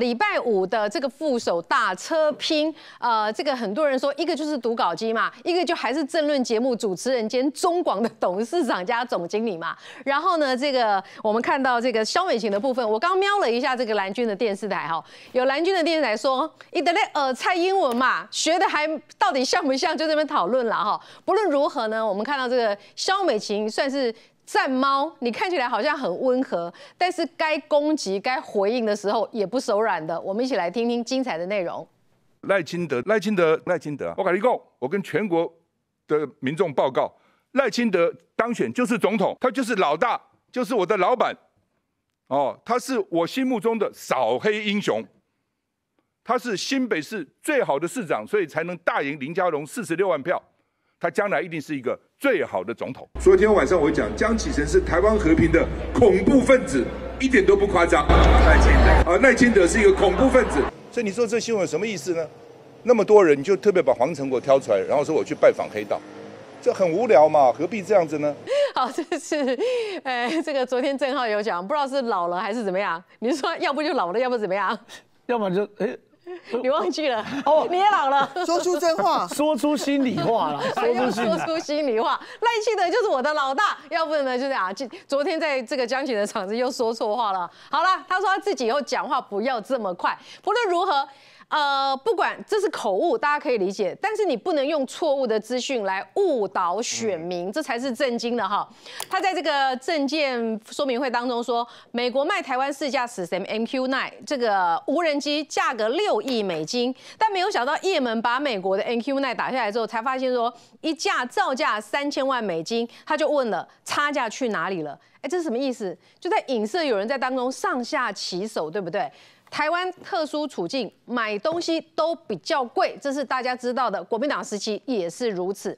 礼拜五的这个副手大车拼，呃，这个很多人说一个就是读稿机嘛，一个就还是政论节目主持人兼中广的董事长加总经理嘛。然后呢，这个我们看到这个肖美琴的部分，我刚瞄了一下这个蓝军的电视台哈，有蓝军的电视台说，你的勒呃蔡英文嘛，学的还到底像不像？就这边讨论了哈。不论如何呢，我们看到这个肖美琴算是。战猫，你看起来好像很温和，但是该攻击、该回应的时候也不手软的。我们一起来听听精彩的内容。赖清德，赖清德，赖清德，我我跟全国的民众报告，赖清德当选就是总统，他就是老大，就是我的老板。哦，他是我心目中的扫黑英雄，他是新北市最好的市长，所以才能大赢林佳龙四十六万票。他将来一定是一个最好的总统。昨天晚上我讲，江启臣是台湾和平的恐怖分子，一点都不夸张。奈清德啊，奈金德是一个恐怖分子，所以你说这新闻有什么意思呢？那么多人，你就特别把黄成国挑出来，然后说我去拜访黑道，这很无聊嘛，何必这样子呢？好，这是，哎，这个昨天郑浩有讲，不知道是老了还是怎么样。你说要不就老了，要不怎么样？要么就哎。你忘记了哦，你也老了，说出真话，说出心里话了，说，说出心里话，赖庆的就是我的老大，要不然呢，就是啊，昨天在这个江姐的场子又说错话了，好了，他说他自己又讲话不要这么快，不论如何。呃，不管这是口误，大家可以理解，但是你不能用错误的资讯来误导选民，这才是正惊的哈。他在这个证件说明会当中说，美国卖台湾试驾驶什么 MQ9 这个无人机价格六亿美金，但没有想到叶门把美国的 MQ9 打下来之后，才发现说一架造价三千万美金，他就问了差价去哪里了？哎，这是什么意思？就在影射有人在当中上下其手，对不对？台湾特殊处境，买东西都比较贵，这是大家知道的。国民党时期也是如此。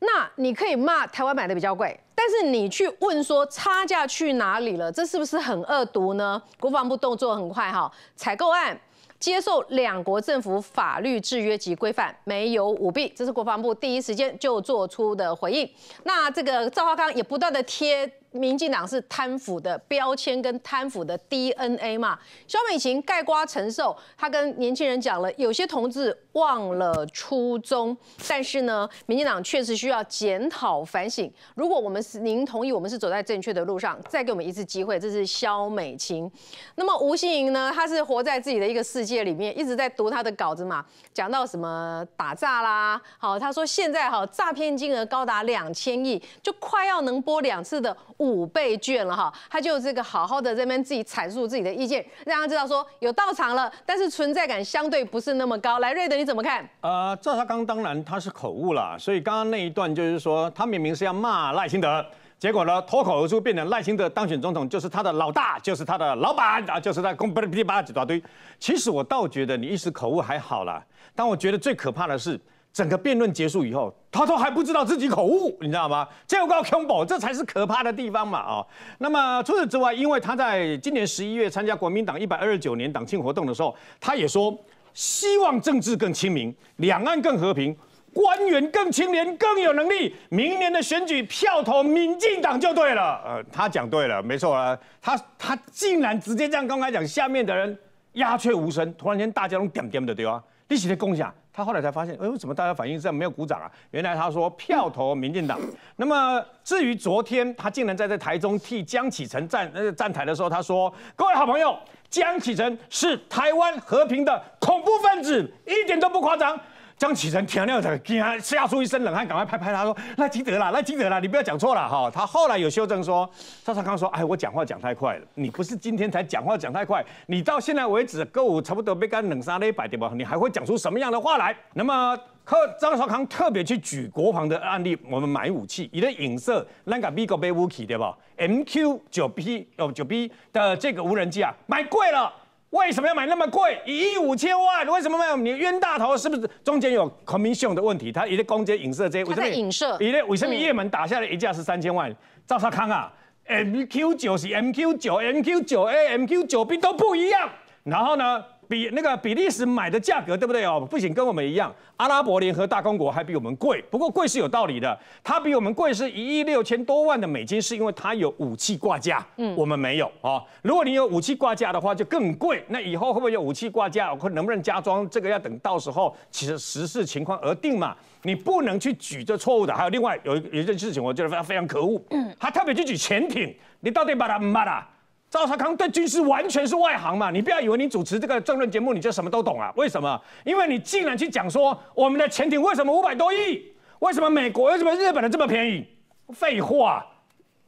那你可以骂台湾买的比较贵，但是你去问说差价去哪里了，这是不是很恶毒呢？国防部动作很快哈，采购案接受两国政府法律制约及规范，没有舞弊，这是国防部第一时间就做出的回应。那这个赵少康也不断的贴。民进党是贪腐的标签跟贪腐的 DNA 嘛？肖美琴盖瓜承受，他跟年轻人讲了，有些同志忘了初衷，但是呢，民进党确实需要检讨反省。如果我们是您同意，我们是走在正确的路上，再给我们一次机会。这是肖美琴。那么吴欣盈呢？她是活在自己的一个世界里面，一直在读她的稿子嘛，讲到什么打诈啦，好，他说现在哈诈骗金额高达两千亿，就快要能播两次的。五倍券了哈，他就这个好好的这边自己阐述自己的意见，让他知道说有到场了，但是存在感相对不是那么高。来，瑞德你怎么看？呃，赵他刚当然他是口误了，所以刚刚那一段就是说他明明是要骂赖清德，结果呢脱口而出变成赖清德当选总统就是他的老大，就是他的老板，啊，就是他公不里吧唧一大堆。其实我倒觉得你一时口误还好了，但我觉得最可怕的是。整个辩论结束以后，他都还不知道自己口误，你知道吗？这样搞 combo，这才是可怕的地方嘛！啊，那么除此之外，因为他在今年十一月参加国民党一百二十九年党庆活动的时候，他也说希望政治更亲民，两岸更和平，官员更清廉更有能力。明年的选举，票投民进党就对了。呃，他讲对了，没错啊。他他竟然直接这样，刚才讲下面的人鸦雀无声，突然间大家都点点的对啊。一起的共享，他后来才发现，哎，为什么大家反应这样没有鼓掌啊？原来他说票投民进党。那么至于昨天，他竟然在这台中替江启臣站站台的时候，他说：各位好朋友，江启臣是台湾和平的恐怖分子，一点都不夸张。江启臣听了这，竟吓出一身冷汗，赶快拍拍他说：“那记德了，那记德了，你不要讲错了哈。”他后来有修正说：“张绍康说，哎，我讲话讲太快了，你不是今天才讲话讲太快，你到现在为止，购物差不多被干冷杀了一百点吧？你还会讲出什么样的话来？”那么，和张绍康特别去举国防的案例，我们买武器，你的影射那个 Big Bay Uki 对吧？M Q 九 B 哦九 B 的这个无人机啊，买贵了。为什么要买那么贵？一亿五千万？为什么没有你冤大头？是不是中间有 commission 的问题？他一在攻接影射这些，对不对？他在影射。一色为什么叶门打下来一架是三千万？赵少康啊，MQ 九是 MQ 九，MQ 九 A、MQ 九 B 都不一样。然后呢？比那个比利时买的价格对不对哦？不仅跟我们一样，阿拉伯联合大公国还比我们贵。不过贵是有道理的，它比我们贵是一亿六千多万的美金，是因为它有武器挂架，嗯，我们没有啊。如果你有武器挂架的话，就更贵。那以后会不会有武器挂架？可能不能加装？这个要等到时候，其实实事情况而定嘛。你不能去举这错误的。还有另外有一有一件事情，我觉得非常可恶，嗯，他特别去举潜艇，你到底把它骂了？赵少康对军事完全是外行嘛，你不要以为你主持这个政论节目你就什么都懂啊？为什么？因为你竟然去讲说我们的潜艇为什么五百多亿，为什么美国、为什么日本的这么便宜？废话，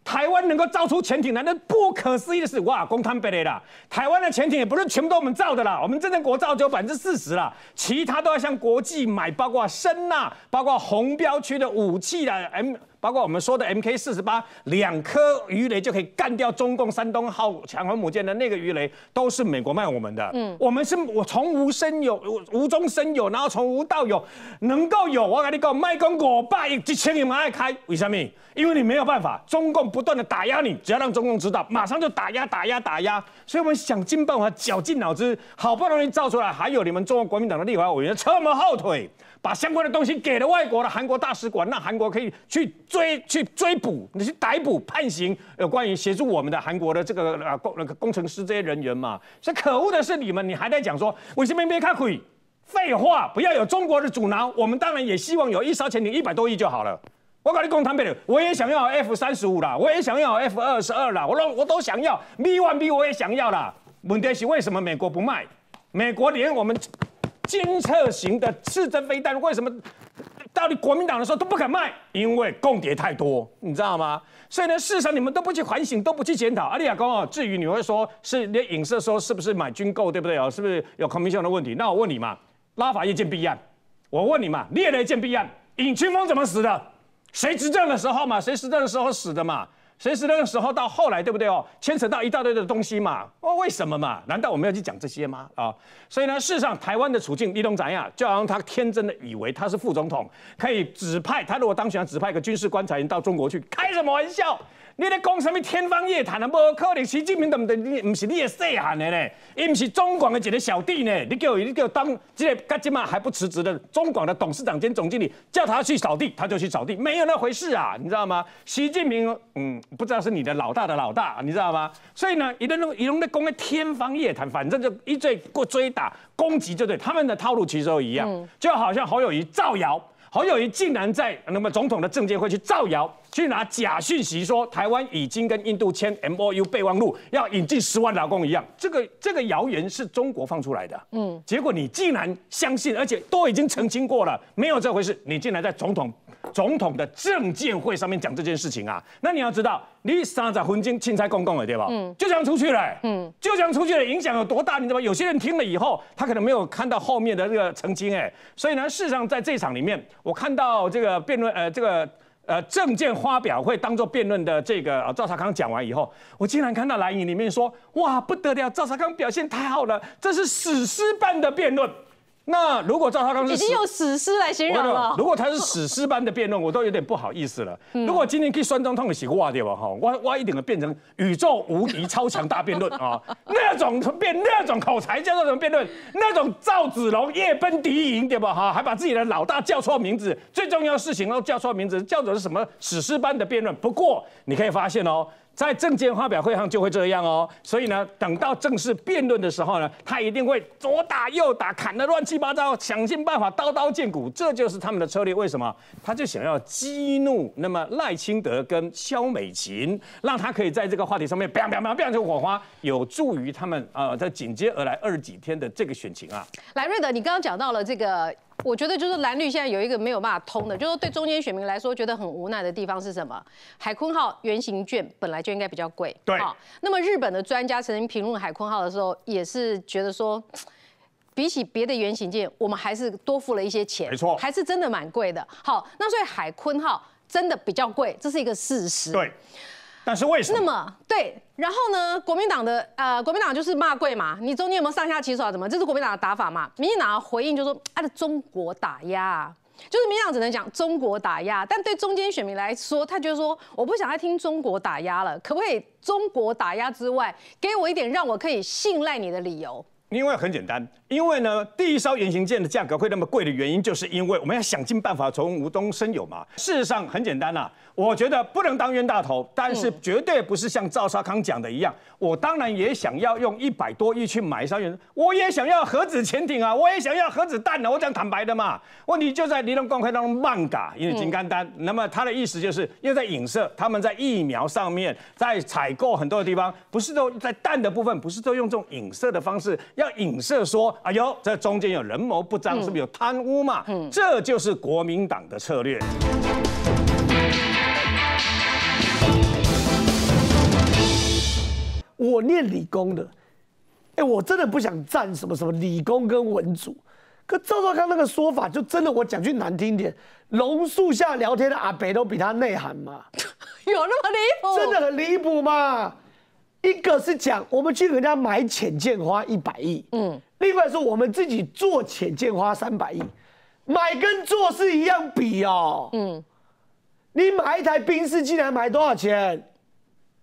台湾能够造出潜艇来，那不可思议的事哇！公摊比雷啦，台湾的潜艇也不是全部都我们造的啦，我们真正国造只有百分之四十啦，其他都要向国际买，包括声呐、包括红标区的武器啦，M。包括我们说的 MK 四十八，两颗鱼雷就可以干掉中共山东号强航母舰的那个鱼雷，都是美国卖我们的。嗯，我们是，我从无生有，无中生有，然后从无到有，能够有。我跟你讲，卖公我爸亿、一千你们爱开。为什么？因为你没有办法，中共不断的打压你，只要让中共知道，马上就打压、打压、打压。所以我们想尽办法，绞尽脑汁，好不容易造出来。还有你们中国国民党的立法委员扯我们后腿。把相关的东西给了外国的韩国大使馆，让韩国可以去追、去追捕、你去逮捕、判刑有关于协助我们的韩国的这个啊工那个工程师这些人员嘛。所以可恶的是你们，你还在讲说为什么没卡轨？废话，不要有中国的阻挠，我们当然也希望有一艘潜艇，一百多亿就好了。我跟你共谈判我也想要 F 三十五啦，我也想要 F 二十二啦，我都我都想要 Mi One B 我也想要啦。问题是为什么美国不卖？美国连我们。监测型的刺针飞弹，为什么到你国民党的时候都不肯卖？因为共谍太多，你知道吗？所以呢，事实上你们都不去反省，都不去检讨。阿里亚公啊，至于你会说是你影射说是不是买军购对不对啊？是不是有 i 密性的问题？那我问你嘛，拉法一件弊案，我问你嘛，列了一件弊案，尹清峰怎么死的？谁执政的时候嘛？谁执政的时候死的嘛？随时那个时候到后来，对不对哦？牵扯到一大堆的东西嘛。哦，为什么嘛？难道我们要去讲这些吗？啊，所以呢，事实上台湾的处境，李东展样？就让他天真的以为他是副总统，可以指派他如果当选，指派一个军事观察员到中国去，开什么玩笑？你咧讲什么天方夜谭啊？无可能！习近平都唔是你，唔是你的细汉的呢，伊唔是中广的一个小弟呢？你叫伊，你叫当这个加这嘛还不辞职的中广的董事长兼总经理，叫他去扫地，他就去扫地，没有那回事啊！你知道吗？习近平，嗯，不知道是你的老大的老大，你知道吗？所以呢，伊在那，伊在那攻击天方夜谭，反正就一追过追打攻击，就对他们的套路其实都一样，就好像侯友谊造谣。侯友谊竟然在那么总统的证监会去造谣，去拿假讯息说台湾已经跟印度签 MOU 备忘录，要引进十万劳工一样，这个这个谣言是中国放出来的，嗯，结果你竟然相信，而且都已经澄清过了，没有这回事，你竟然在总统。总统的证见会上面讲这件事情啊，那你要知道，你三在婚姻青菜公公了，对吧？嗯，就这样出去了，嗯，就这样出去了，影响有多大？你知道吗？有些人听了以后，他可能没有看到后面的这个澄清，哎，所以呢，事实上在这场里面，我看到这个辩论，呃，这个呃证件发表会当做辩论的这个啊，赵少康讲完以后，我竟然看到蓝营里面说，哇，不得了，赵少康表现太好了，这是史诗般的辩论。那如果照他刚已经用史诗来形容了，如果他是史诗般的辩论，我都有点不好意思了。如果今天可以酸中痛的写挂掉吧，哈，挖挖一点的变成宇宙无敌超强大辩论啊，那种变那种口才叫做什么辩论？那种赵子龙夜奔敌营，对吧？哈，还把自己的老大叫错名字，最重要的事情都叫错名字，叫做是什么史诗般的辩论？不过你可以发现哦。在政件发表会上就会这样哦，所以呢，等到正式辩论的时候呢，他一定会左打右打，砍得乱七八糟，想尽办法刀刀见骨，这就是他们的策略。为什么？他就想要激怒那么赖清德跟肖美琴，让他可以在这个话题上面飙飙飙飙出火花，有助于他们啊，在紧接而来二十几天的这个选情啊。来瑞德，你刚刚讲到了这个。我觉得就是蓝绿现在有一个没有办法通的，就是对中间选民来说觉得很无奈的地方是什么？海坤号原型券本来就应该比较贵。对。那么日本的专家曾经评论海坤号的时候，也是觉得说，比起别的原型舰，我们还是多付了一些钱。没错。还是真的蛮贵的。好，那所以海坤号真的比较贵，这是一个事实。对。但是为什么？那么对，然后呢？国民党的呃，国民党就是骂贵嘛，你中间有没有上下其手啊？怎么？这是国民党的打法嘛？民进党回应就是说：“啊，的中国打压，就是民进党只能讲中国打压。”但对中间选民来说，他觉得说：“我不想再听中国打压了，可不可以？中国打压之外，给我一点让我可以信赖你的理由。”另外很简单，因为呢，第一艘原型舰的价格会那么贵的原因，就是因为我们要想尽办法从无中生有嘛。事实上很简单啊，我觉得不能当冤大头，但是绝对不是像赵少康讲的一样。我当然也想要用一百多亿去买一艘原，我也想要核子潜艇啊，我也想要核子弹呢。我讲坦白的嘛，问题就在《尼龙公开当中慢嘎，因为金刚丹。那么他的意思就是，因为在影射他们在疫苗上面，在采购很多的地方，不是都在弹的部分，不是都用这种影射的方式。要影射说，哎呦，这中间有人谋不臧，是不是有贪污嘛？嗯，这就是国民党的策略。我念理工的，哎，我真的不想站什么什么理工跟文组。可赵少康那个说法，就真的我讲句难听点，榕树下聊天的阿北都比他内涵嘛，有那么离谱？真的很离谱嘛？一个是讲我们去人家买浅见花一百亿，嗯，另外是我们自己做浅见花三百亿，买跟做是一样比哦，嗯，你买一台冰室竟然买多少钱？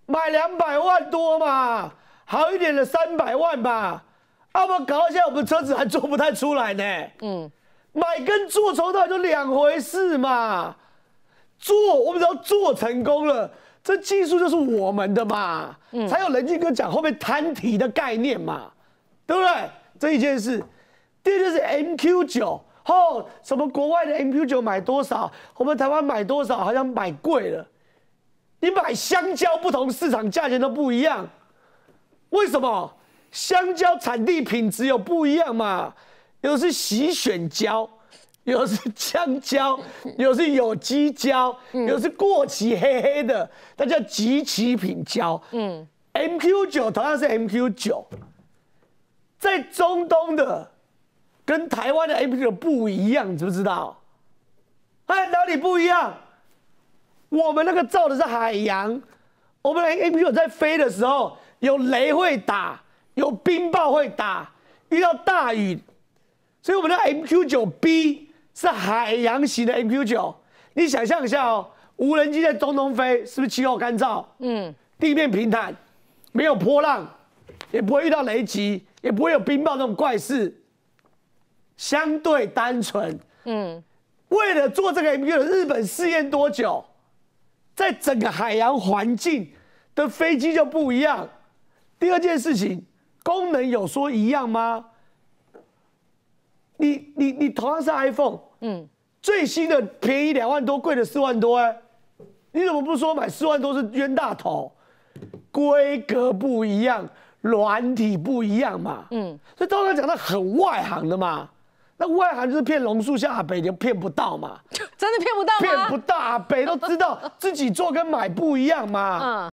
买两百万多嘛，好一点的三百万吧，我伯搞一下，我们车子还做不太出来呢，嗯，买跟做，抽到就两回事嘛，做我们只要做成功了。这技术就是我们的嘛，才有冷静哥讲后面摊体的概念嘛，对不对？这一件事，第二件事 M Q 九，吼，什么国外的 M Q 九买多少，我们台湾买多少，好像买贵了。你买香蕉不同市场价钱都不一样，为什么？香蕉产地品质有不一样嘛？有的是洗选蕉。有是橡胶，有是有机胶，有是过期黑黑的，它叫极品胶。嗯，M Q 九同样是 M Q 九，在中东的跟台湾的 M Q 九不一样，知不知道？哎，哪里不一样？我们那个造的是海洋，我们那 M Q 九在飞的时候有雷会打，有冰雹会打，遇到大雨，所以我们的 M Q 九 B。是海洋型的 MQ 九，你想象一下哦，无人机在中东飞，是不是气候干燥？嗯，地面平坦，没有波浪，也不会遇到雷击，也不会有冰雹那种怪事，相对单纯。嗯，为了做这个 MQ，日本试验多久？在整个海洋环境的飞机就不一样。第二件事情，功能有说一样吗？你你你同样是 iPhone。最新的便宜两万多，贵的四万多哎，你怎么不说买四万多是冤大头？规格不一样，软体不一样嘛。嗯，所以刚刚讲的很外行的嘛，那外行就是骗榕树、下阿北都骗不到嘛，真的骗不到吗？骗不到，北都知道 自己做跟买不一样嘛。